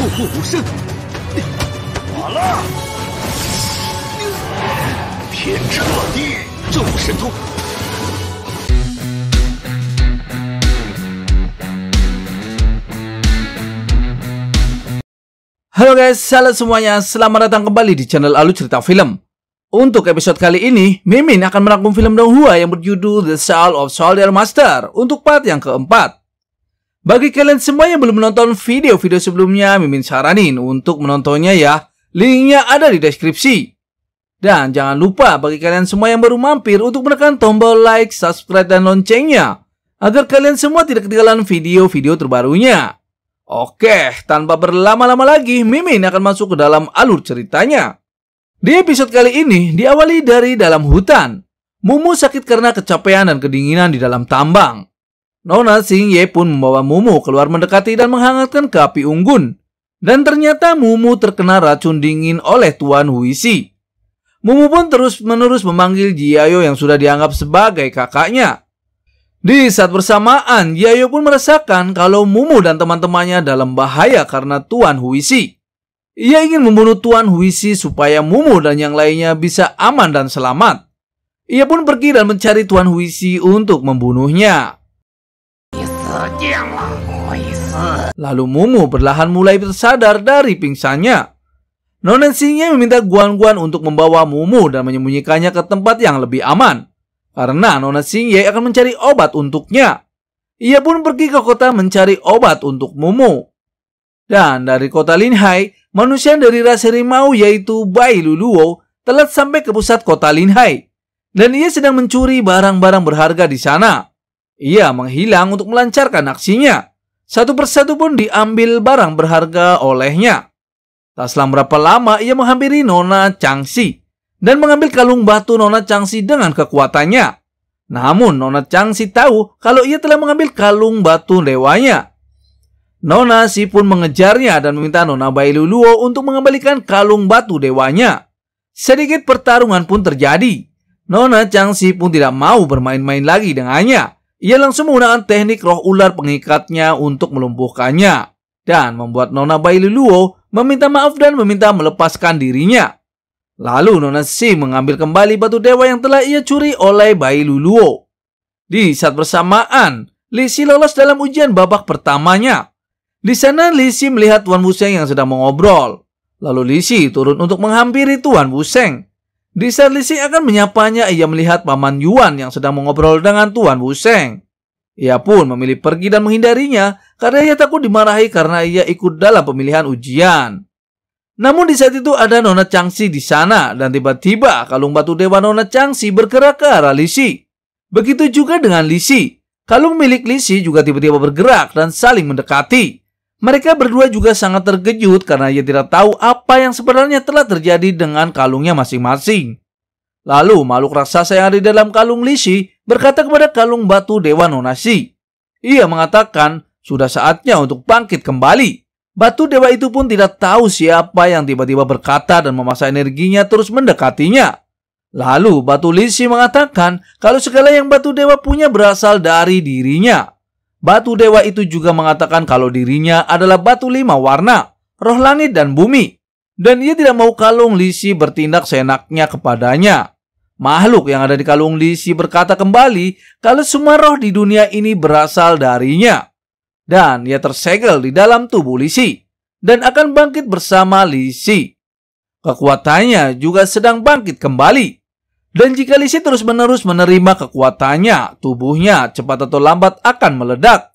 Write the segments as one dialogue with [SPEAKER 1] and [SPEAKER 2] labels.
[SPEAKER 1] Halo guys, halo semuanya. Selamat datang kembali di channel Alu Cerita Film. Untuk episode kali ini, Mimin akan merangkum film Donghua yang berjudul The Soul of Soldier Master untuk part yang keempat. Bagi kalian semua yang belum menonton video-video sebelumnya, Mimin saranin untuk menontonnya ya. Linknya ada di deskripsi. Dan jangan lupa bagi kalian semua yang baru mampir untuk menekan tombol like, subscribe, dan loncengnya. Agar kalian semua tidak ketinggalan video-video terbarunya. Oke, tanpa berlama-lama lagi, Mimin akan masuk ke dalam alur ceritanya. Di episode kali ini, diawali dari dalam hutan. Mumu sakit karena kecapean dan kedinginan di dalam tambang. Nona Singye Ye pun membawa Mumu keluar mendekati dan menghangatkan ke api unggun. Dan ternyata Mumu terkena racun dingin oleh Tuan Huisi. Mumu pun terus-menerus memanggil Jiayo yang sudah dianggap sebagai kakaknya. Di saat bersamaan, Jiayo pun merasakan kalau Mumu dan teman-temannya dalam bahaya karena Tuan Huisi. Ia ingin membunuh Tuan Huisi supaya Mumu dan yang lainnya bisa aman dan selamat. Ia pun pergi dan mencari Tuan Huisi untuk membunuhnya. Lalu Mumu perlahan mulai tersadar dari pingsannya. Nonensinya meminta Guan-Guan untuk membawa Mumu dan menyembunyikannya ke tempat yang lebih aman. Karena Nona akan mencari obat untuknya. Ia pun pergi ke kota mencari obat untuk Mumu. Dan dari kota Linhai, manusia dari ras harimau yaitu Bai Luluo telat sampai ke pusat kota Linhai. Dan ia sedang mencuri barang-barang berharga di sana. Ia menghilang untuk melancarkan aksinya. Satu persatu pun diambil barang berharga olehnya. Tak selama berapa lama ia menghampiri Nona Changsi dan mengambil kalung batu Nona Changsi dengan kekuatannya. Namun Nona Changsi tahu kalau ia telah mengambil kalung batu dewanya. Nona Si pun mengejarnya dan meminta Nona Bailuluo untuk mengembalikan kalung batu dewanya. Sedikit pertarungan pun terjadi. Nona Changsi pun tidak mau bermain-main lagi dengannya. Ia langsung menggunakan teknik roh ular pengikatnya untuk melumpuhkannya dan membuat Nona Luo meminta maaf dan meminta melepaskan dirinya. Lalu Nona Si mengambil kembali batu dewa yang telah ia curi oleh Luluo. Di saat bersamaan, Lisi lolos dalam ujian babak pertamanya. Di sana Lisi melihat Tuan Buseng yang sedang mengobrol. Lalu Lisi turun untuk menghampiri Tuan Buseng. Di Xing akan menyapanya ia melihat Paman Yuan yang sedang mengobrol dengan Tuan Wu Sheng. Ia pun memilih pergi dan menghindarinya karena ia takut dimarahi karena ia ikut dalam pemilihan ujian. Namun di saat itu ada Nona Changsi di sana dan tiba-tiba kalung batu dewa Nona Changsi bergerak ke arah Lisi. Begitu juga dengan Lisi. Kalung milik Lisi juga tiba-tiba bergerak dan saling mendekati. Mereka berdua juga sangat terkejut karena ia tidak tahu apa yang sebenarnya telah terjadi dengan kalungnya masing-masing. Lalu makhluk raksasa yang ada di dalam kalung Lishi berkata kepada kalung batu Dewa Nonasi, Ia mengatakan sudah saatnya untuk bangkit kembali. Batu Dewa itu pun tidak tahu siapa yang tiba-tiba berkata dan memaksa energinya terus mendekatinya. Lalu Batu Lishi mengatakan kalau segala yang Batu Dewa punya berasal dari dirinya. Batu dewa itu juga mengatakan kalau dirinya adalah batu lima warna, roh langit dan bumi. Dan ia tidak mau kalung Lisi bertindak seenaknya kepadanya. Makhluk yang ada di kalung Lisi berkata kembali kalau semua roh di dunia ini berasal darinya. Dan ia tersegel di dalam tubuh Lisi dan akan bangkit bersama Lisi. Kekuatannya juga sedang bangkit kembali dan jika Lisi terus-menerus menerima kekuatannya, tubuhnya cepat atau lambat akan meledak.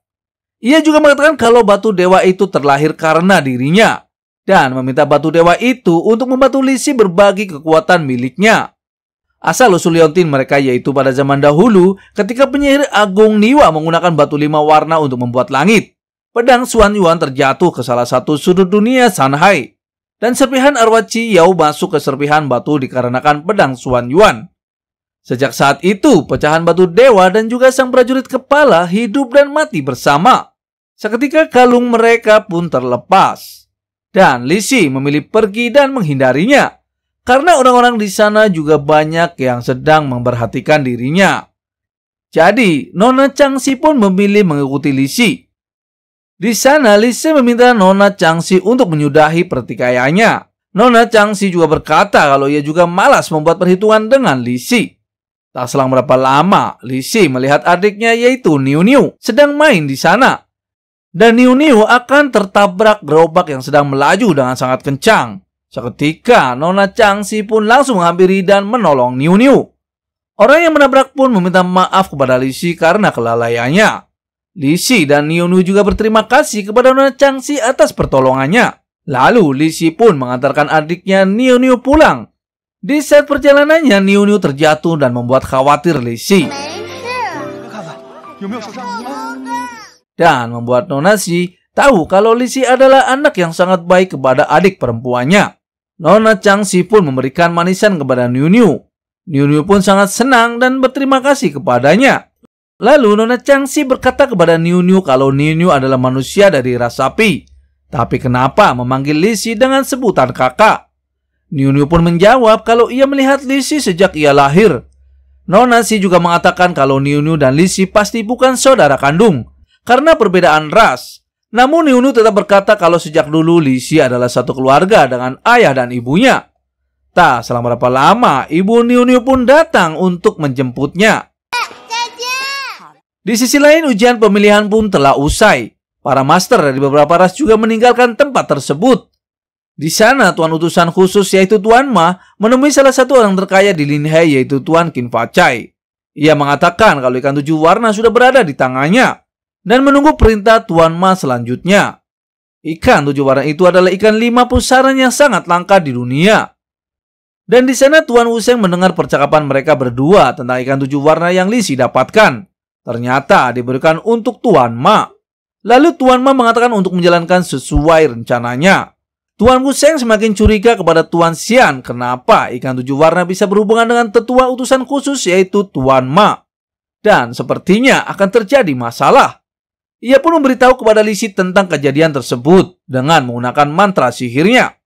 [SPEAKER 1] Ia juga mengatakan kalau batu dewa itu terlahir karena dirinya, dan meminta batu dewa itu untuk membantu Lisi berbagi kekuatan miliknya. Asal usul Leontin mereka yaitu pada zaman dahulu ketika penyihir Agung Niwa menggunakan batu lima warna untuk membuat langit. Pedang Xuan Yuan terjatuh ke salah satu sudut dunia Shanghai dan serpihan arwah Chi Yao masuk ke serpihan batu dikarenakan pedang Suan Yuan. Sejak saat itu, pecahan batu dewa dan juga sang prajurit kepala hidup dan mati bersama. Seketika kalung mereka pun terlepas. Dan Lisi memilih pergi dan menghindarinya. Karena orang-orang di sana juga banyak yang sedang memperhatikan dirinya. Jadi, Nona Changsi pun memilih mengikuti Lisi di sana, Lise meminta Nona Changsi untuk menyudahi pertikaiannya. Nona Changsi juga berkata kalau ia juga malas membuat perhitungan dengan Lisi. Tak selang berapa lama, Lisi melihat adiknya yaitu Niu Niu sedang main di sana. Dan Niu Niu akan tertabrak gerobak yang sedang melaju dengan sangat kencang. Seketika, Nona Changsi pun langsung menghampiri dan menolong Niu Niu. Orang yang menabrak pun meminta maaf kepada Lisi karena kelalaiannya. Lisi dan Yunu juga berterima kasih kepada Nona Changsi atas pertolongannya. Lalu Lisi pun mengantarkan adiknya Nionu pulang. Di saat perjalanannya Nionu terjatuh dan membuat khawatir Lisi. Dan membuat Nona Si tahu kalau Lisi adalah anak yang sangat baik kepada adik perempuannya. Nona Changsi pun memberikan manisan kepada Nionu. Nionu pun sangat senang dan berterima kasih kepadanya. Lalu Nona Changsi berkata kepada Niu Niu kalau Niu Niu adalah manusia dari ras sapi. Tapi kenapa memanggil Lisi dengan sebutan kakak? Niu Niu pun menjawab kalau ia melihat Lisi sejak ia lahir. Nona Si juga mengatakan kalau Niu Niu dan Lisi pasti bukan saudara kandung karena perbedaan ras. Namun Niu Niu tetap berkata kalau sejak dulu Lisi adalah satu keluarga dengan ayah dan ibunya. Tak selama berapa lama, ibu Niu Niu pun datang untuk menjemputnya. Di sisi lain, ujian pemilihan pun telah usai. Para master dari beberapa ras juga meninggalkan tempat tersebut. Di sana, tuan utusan khusus yaitu Tuan Ma menemui salah satu orang terkaya di Linhai yaitu Tuan kin Fachai. Ia mengatakan kalau ikan tujuh warna sudah berada di tangannya dan menunggu perintah Tuan Ma selanjutnya. Ikan tujuh warna itu adalah ikan lima pusaran yang sangat langka di dunia. Dan di sana Tuan Wuseng mendengar percakapan mereka berdua tentang ikan tujuh warna yang Lisi dapatkan. Ternyata diberikan untuk Tuan Ma. Lalu Tuan Ma mengatakan untuk menjalankan sesuai rencananya. Tuan Kuseng semakin curiga kepada Tuan Xian kenapa ikan tujuh warna bisa berhubungan dengan tetua utusan khusus yaitu Tuan Ma. Dan sepertinya akan terjadi masalah. Ia pun memberitahu kepada Lisi tentang kejadian tersebut dengan menggunakan mantra sihirnya.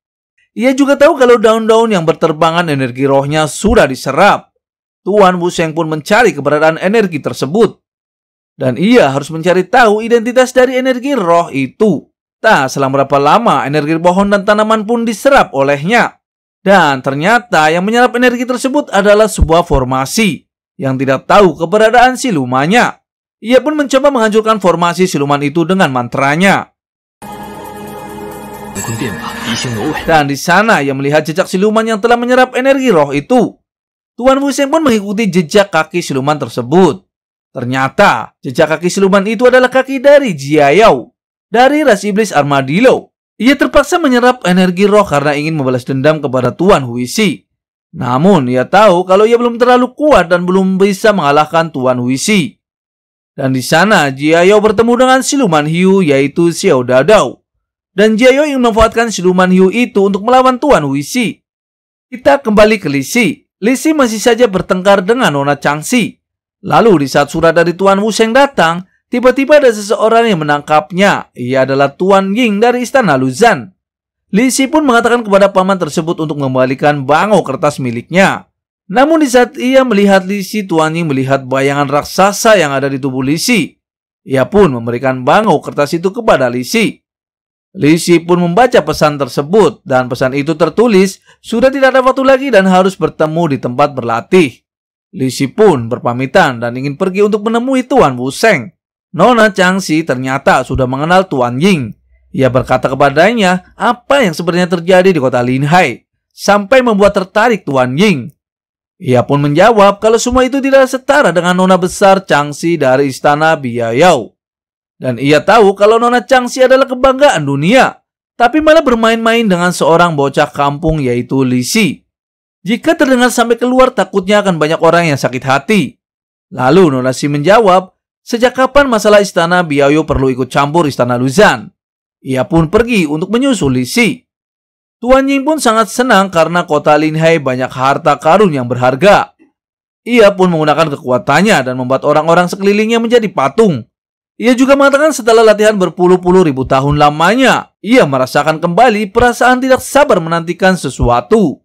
[SPEAKER 1] Ia juga tahu kalau daun-daun yang berterbangan energi rohnya sudah diserap. Tuan Buseng pun mencari keberadaan energi tersebut. Dan ia harus mencari tahu identitas dari energi roh itu. Tak selama berapa lama, energi pohon dan tanaman pun diserap olehnya. Dan ternyata yang menyerap energi tersebut adalah sebuah formasi yang tidak tahu keberadaan silumannya. Ia pun mencoba menghancurkan formasi siluman itu dengan mantranya. Dan di sana ia melihat jejak siluman yang telah menyerap energi roh itu. Tuan Wuseng pun mengikuti jejak kaki siluman tersebut. Ternyata, jejak kaki siluman itu adalah kaki dari Jiayao, dari ras iblis Armadillo. Ia terpaksa menyerap energi roh karena ingin membalas dendam kepada Tuan Huisi. Namun, ia tahu kalau ia belum terlalu kuat dan belum bisa mengalahkan Tuan Huisi. Dan di sana, Jiayao bertemu dengan siluman hiu yaitu Xiao Dadao. Dan Jiayao ingin memanfaatkan siluman hiu itu untuk melawan Tuan Huisi. Kita kembali ke Lisi. Lisi masih saja bertengkar dengan Nona Changsi. Lalu di saat surat dari Tuan Wu Sheng datang, tiba-tiba ada seseorang yang menangkapnya. Ia adalah Tuan Ying dari istana Luzan. Li Xi pun mengatakan kepada paman tersebut untuk mengembalikan bango kertas miliknya. Namun di saat ia melihat Li Xi, Tuan Ying melihat bayangan raksasa yang ada di tubuh Li Xi. Ia pun memberikan bango kertas itu kepada Li Xi. Li Xi pun membaca pesan tersebut dan pesan itu tertulis, sudah tidak ada waktu lagi dan harus bertemu di tempat berlatih. Lisi pun berpamitan dan ingin pergi untuk menemui Tuan Wu Seng. Nona Changsi ternyata sudah mengenal Tuan Ying. Ia berkata kepadanya apa yang sebenarnya terjadi di kota Linhai, sampai membuat tertarik Tuan Ying. Ia pun menjawab kalau semua itu tidak setara dengan nona besar Changsi dari istana Biayau. Dan ia tahu kalau nona Changsi adalah kebanggaan dunia, tapi malah bermain-main dengan seorang bocah kampung yaitu Lisi. Jika terdengar sampai keluar, takutnya akan banyak orang yang sakit hati. Lalu Nonasi menjawab, sejak kapan masalah istana Biayu perlu ikut campur istana Luzan? Ia pun pergi untuk menyusul Lisi. Tuan Ying pun sangat senang karena kota Linhai banyak harta karun yang berharga. Ia pun menggunakan kekuatannya dan membuat orang-orang sekelilingnya menjadi patung. Ia juga mengatakan setelah latihan berpuluh-puluh ribu tahun lamanya, ia merasakan kembali perasaan tidak sabar menantikan sesuatu.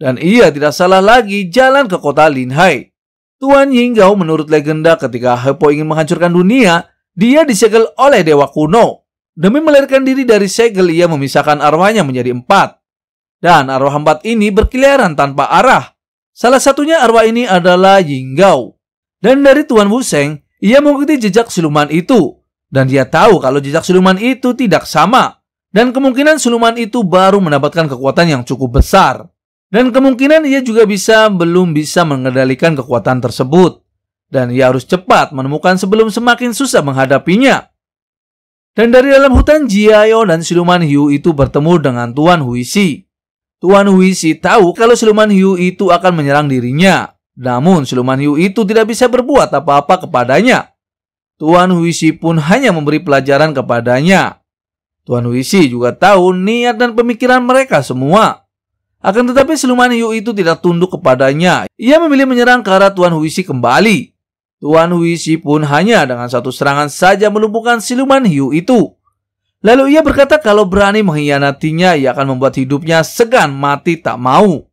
[SPEAKER 1] Dan ia tidak salah lagi jalan ke kota Linhai. Tuan Yinggao menurut legenda ketika Hepo ingin menghancurkan dunia, dia disegel oleh dewa kuno. Demi melahirkan diri dari segel, ia memisahkan arwahnya menjadi empat. Dan arwah empat ini berkeliaran tanpa arah. Salah satunya arwah ini adalah Yinggao. Dan dari Tuan Wuseng, ia mengikuti jejak siluman itu. Dan dia tahu kalau jejak siluman itu tidak sama. Dan kemungkinan siluman itu baru mendapatkan kekuatan yang cukup besar. Dan kemungkinan ia juga bisa belum bisa mengendalikan kekuatan tersebut. Dan ia harus cepat menemukan sebelum semakin susah menghadapinya. Dan dari dalam hutan Jiayo dan siluman hiu itu bertemu dengan Tuan Huisi. Tuan Huisi tahu kalau siluman hiu itu akan menyerang dirinya. Namun siluman hiu itu tidak bisa berbuat apa-apa kepadanya. Tuan Huisi pun hanya memberi pelajaran kepadanya. Tuan Huisi juga tahu niat dan pemikiran mereka semua. Akan tetapi siluman hiu itu tidak tunduk kepadanya. Ia memilih menyerang ke arah Tuan Huisi kembali. Tuan Huisi pun hanya dengan satu serangan saja melumpuhkan siluman Hiu itu. Lalu ia berkata kalau berani mengkhianatinya, ia akan membuat hidupnya segan mati tak mau.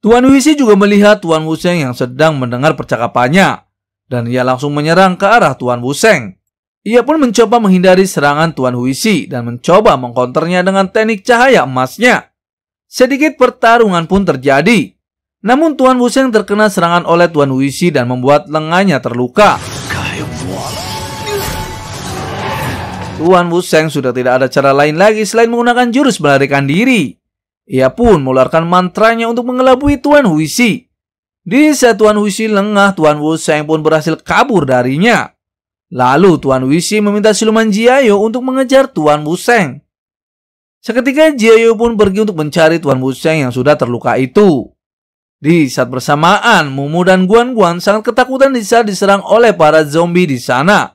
[SPEAKER 1] Tuan Huisi juga melihat Tuan Wuseng yang sedang mendengar percakapannya, dan ia langsung menyerang ke arah Tuan Wuseng. Ia pun mencoba menghindari serangan Tuan Huisi dan mencoba mengkonternya dengan teknik cahaya emasnya. Sedikit pertarungan pun terjadi. Namun Tuan Wuseng terkena serangan oleh Tuan Wuxi dan membuat lengannya terluka. Tuan Wuseng sudah tidak ada cara lain lagi selain menggunakan jurus melarikan diri. Ia pun mengeluarkan mantranya untuk mengelabui Tuan Wuxi. Di saat Tuan Wuxi lengah, Tuan Wuseng pun berhasil kabur darinya. Lalu Tuan Wuxi meminta siluman Jiayo untuk mengejar Tuan Wuseng. Seketika Jiayu pun pergi untuk mencari Tuan Wusheng yang sudah terluka itu. Di saat bersamaan, Mumu dan Guan Guan sangat ketakutan di saat diserang oleh para zombie di sana.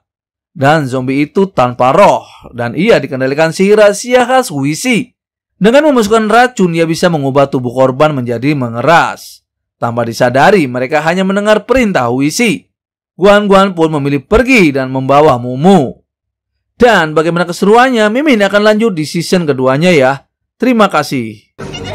[SPEAKER 1] Dan zombie itu tanpa roh, dan ia dikendalikan sihir rahasia khas Wisi. Dengan memasukkan racun, ia bisa mengubah tubuh korban menjadi mengeras. Tanpa disadari, mereka hanya mendengar perintah Wisi. Guan Guan pun memilih pergi dan membawa Mumu. Dan bagaimana keseruannya, Mimin akan lanjut di season keduanya ya. Terima kasih.